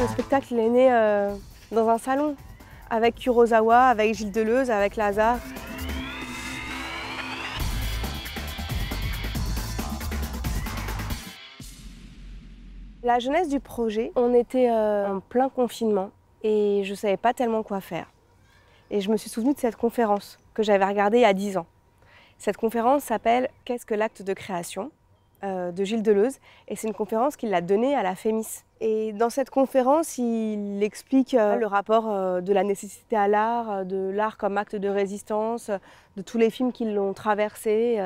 le spectacle est né euh, dans un salon, avec Kurosawa, avec Gilles Deleuze, avec Lazare. La jeunesse du projet, on était euh, en plein confinement et je ne savais pas tellement quoi faire. Et je me suis souvenue de cette conférence que j'avais regardée il y a 10 ans. Cette conférence s'appelle Qu'est-ce que l'acte de création euh, de Gilles Deleuze. Et c'est une conférence qu'il a donnée à la FEMIS. Et dans cette conférence, il explique euh, le rapport euh, de la nécessité à l'art, de l'art comme acte de résistance, de tous les films qui l'ont traversé.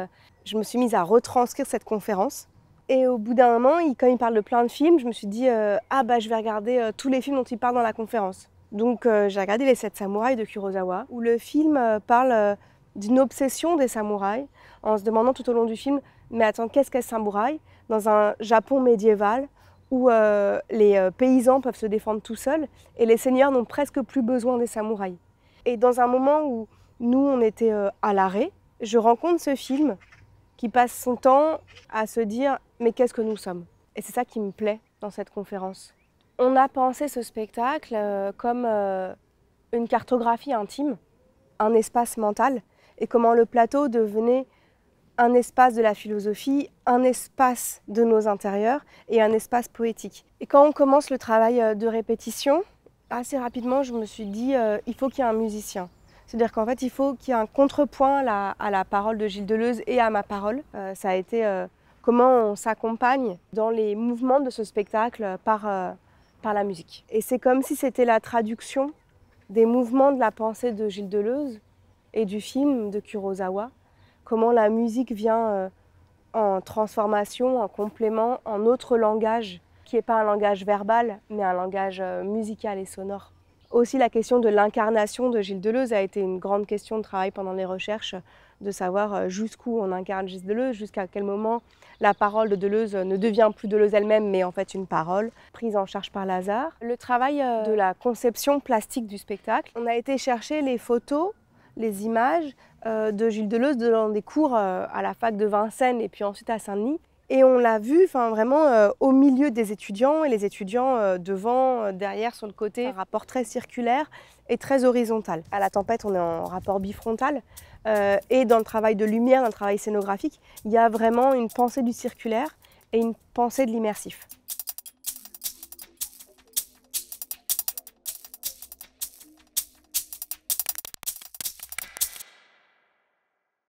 Je me suis mise à retranscrire cette conférence. Et au bout d'un moment, il, quand il parle de plein de films, je me suis dit Ah, bah, je vais regarder tous les films dont il parle dans la conférence. Donc, j'ai regardé Les Sept Samouraïs de Kurosawa, où le film parle d'une obsession des samouraïs, en se demandant tout au long du film, mais attends, qu'est-ce qu'un samouraï Dans un Japon médiéval où euh, les euh, paysans peuvent se défendre tout seuls et les seigneurs n'ont presque plus besoin des samouraïs. Et dans un moment où nous, on était euh, à l'arrêt, je rencontre ce film qui passe son temps à se dire, mais qu'est-ce que nous sommes Et c'est ça qui me plaît dans cette conférence. On a pensé ce spectacle comme une cartographie intime, un espace mental et comment le plateau devenait un espace de la philosophie, un espace de nos intérieurs et un espace poétique. Et quand on commence le travail euh, de répétition, assez rapidement, je me suis dit, euh, il faut qu'il y ait un musicien. C'est-à-dire qu'en fait, il faut qu'il y ait un contrepoint à la, parole de Gilles Deleuze et à ma parole. Euh, ça a été comment on s'accompagne dans les mouvements de ce spectacle par, par la musique. Et c'est comme si c'était la traduction des mouvements de la pensée de Gilles Deleuze et du film de Kurosawa, comment la musique vient euh, en transformation, en complément, en autre langage, qui n'est pas un langage verbal, mais un langage euh, musical et sonore. Aussi, la question de l'incarnation de Gilles Deleuze a été une grande question de travail pendant les recherches, de savoir euh, jusqu'où on incarne Gilles Deleuze, jusqu'à quel moment la parole de Deleuze ne devient plus Deleuze elle-même, mais en fait une parole prise en charge par Lazare. Le travail de la conception plastique du spectacle, on a été chercher les photos les images euh, de Gilles Deleuze dans des cours euh, à la fac de Vincennes et puis ensuite à Saint-Denis. Et on l'a vu vraiment euh, au milieu des étudiants et les étudiants devant, derrière, sur le côté, un rapport très circulaire et très horizontal. À la tempête, on est en rapport bifrontal et dans le travail de lumière, dans le travail scénographique, il y a vraiment une pensée du circulaire et une pensée de l'immersif.